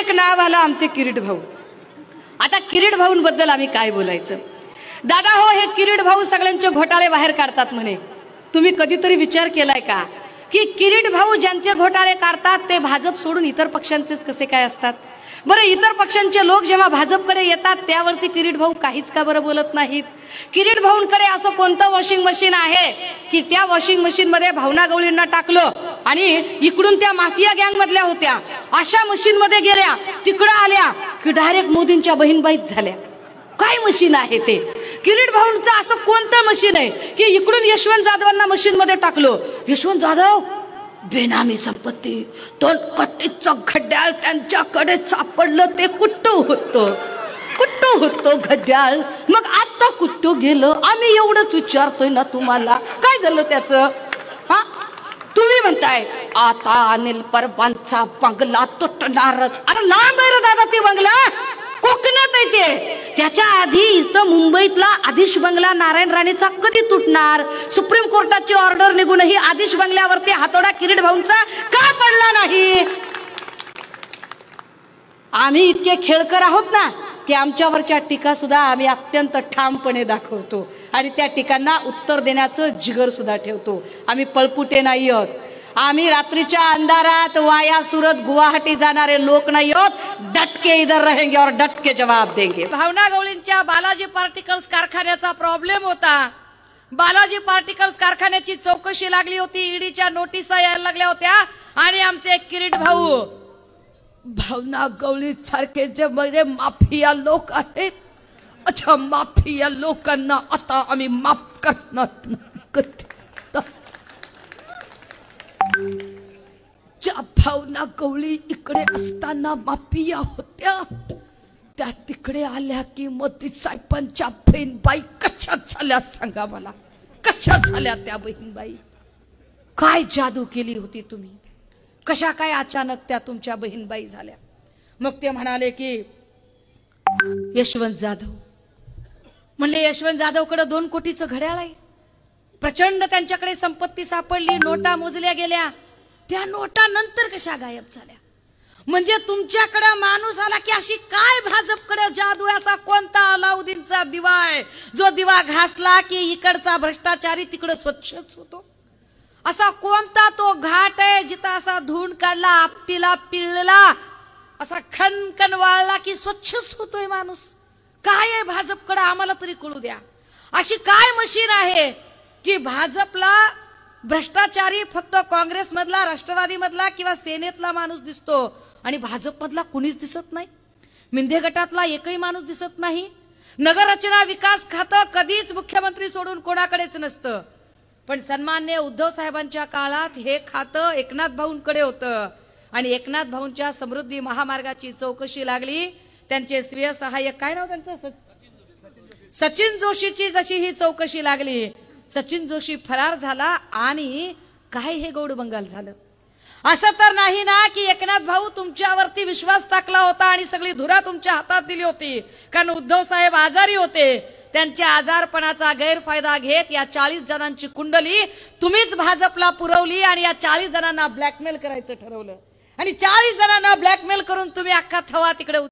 एक नाव आलं आमचे किरीट भाऊ आता किरीट भाऊंबद्दल आम्ही काय बोलायचं दादा हो हे किरीट भाऊ सगळ्यांचे घोटाळे बाहेर काढतात म्हणे तुम्ही कधीतरी विचार केलाय का की किरीट भाऊ ज्यांचे घोटाळे काढतात ते भाजप सोडून इतर पक्षांचेच कसे काय असतात बरं इतर पक्षांचे लोक जेव्हा भाजपकडे येतात त्यावरती किरीट भाऊ काहीच का बरं बोलत नाहीत किरीट भाऊंकडे असं कोणतं वॉशिंग मशीन आहे की त्या वॉशिंग मशीन मध्ये भावना गवळींना टाकलं आणि इकडून त्या माफिया गँग मधल्या होत्या अशा मशीन मध्ये गेल्या तिकडं आल्या की डायरेक्ट मोदींच्या बहीणबाईच झाल्या काय मशीन आहे ते किरीट भाऊंचं असं कोणतं मशीन आहे की इकडून यशवंत जाधवांना मशीन मध्ये टाकलं यशवंत जाधव बेनामी संपत्ती तो कट्टीच घड्याळ त्यांच्याकडे सापडलं ते कुट्ट होत कुट्ट होतो घड्याळ मग आता कुट्ट गेलं आम्ही एवढंच विचारतोय ना तुम्हाला काय झालं त्याचं हा तुम्ही म्हणताय आता अनिल परबांचा बंगला तुटणारच अरे लांब आहे रे दादा ती बंगला कोकणात येते त्याच्या आधी इथं मुंबईतला आदिश बंगला नारायण राणेचा कधी तुटणार सुप्रीम कोर्टाची ऑर्डर निघूनही आदिश बंगल्यावरती हातोडा किरीट भाऊंचा का पडला नाही आम्ही इतके खेळकर आहोत ना की आमच्यावरच्या टीका सुद्धा आम्ही अत्यंत ठामपणे दाखवतो आणि त्या टीकांना उत्तर देण्याचं जिगर सुद्धा ठेवतो आम्ही पळपुटे नाही आहोत आम्ही रात्रीच्या अंधारात वाया सुरत गुवाहाटी जाणारे लोक नाही होत डटके इधर रहेंगे और डटके जवाब देंगे भावना गवळींच्या बालाजी पार्टिकल्स कारखान्याचा प्रॉब्लेम होता बालाजी पार्टिकल्स कारखान्याची चौकशी लागली होती ईडीच्या नोटीस यायला लागल्या होत्या आणि आमचे किरीट भाऊ भावना गवळी सारखे जे म्हणजे माफिया लोक आहेत अच्छा माफिया लोकांना आता आम्ही माफ करणार भावना गवळी इकडे असताना मापिया होत्या त्या तिकडे आल्या की मोदी साहेबांच्या बाई कशा झाल्या सांगा मला कशा झाल्या त्या बहीणबाई काय जादू केली होती तुम्ही कशा काय अचानक त्या तुमच्या बहीणबाई झाल्या मग ते म्हणाले की यशवंत जाधव म्हणले यशवंत जाधव कडे दोन कोटीचं घड्याळ आहे प्रचंड त्यांच्याकडे संपत्ती सापडली नोटा मोजल्या गेल्या त्या नोटा नंतर कशा गायब झाल्या म्हणजे तुमच्याकडे माणूस आला की अशी काय भाजपकडे जादू असा कोणता अलाउद्दीनचा दिवा आहे जो दिवा घासला की इकडचा भ्रष्टाचारी तिकडे स्वच्छच होतो असा कोणता तो घाट आहे जिथं असा धुण काढला आपटीला पिळला असा खनखन वाळला की स्वच्छच होतोय माणूस काय आहे भाजपकडे आम्हाला तरी कळू द्या अशी काय मशीन आहे की भाजपला भ्रष्टाचारी फक्त काँग्रेसमधला राष्ट्रवादीमधला किंवा सेनेतला माणूस दिसतो आणि भाजपमधला कुणीच दिसत नाही मिंधे गटातला एकही माणूस दिसत नाही नगररचना विकास खातं कधीच मुख्यमंत्री सोडून कोणाकडेच नसतं पण सन्मान्य उद्धव साहेबांच्या काळात हे खातं एकनाथ भाऊंकडे होतं आणि एकनाथ भाऊंच्या समृद्धी महामार्गाची चौकशी लागली त्यांचे स्वीय सहाय्यक काय नाव त्यांचं सचिन जोशीची जशी ही चौकशी लागली सचिन जोशी फरार झाला आणि काय हे गौड बंगाल झालं असं तर नाही ना की एकनाथ भाऊ तुमच्यावरती विश्वास टाकला होता आणि सगळी धुरा तुमच्या हातात दिली होती कारण उद्धव साहेब आजारी होते त्यांच्या आजारपणाचा गैरफायदा घेत या चाळीस जणांची कुंडली तुम्हीच भाजपला पुरवली आणि या चाळीस जणांना ब्लॅकमेल करायचं ठरवलं आणि चाळीस जणांना ब्लॅकमेल करून तुम्ही अख्खा थवा तिकडे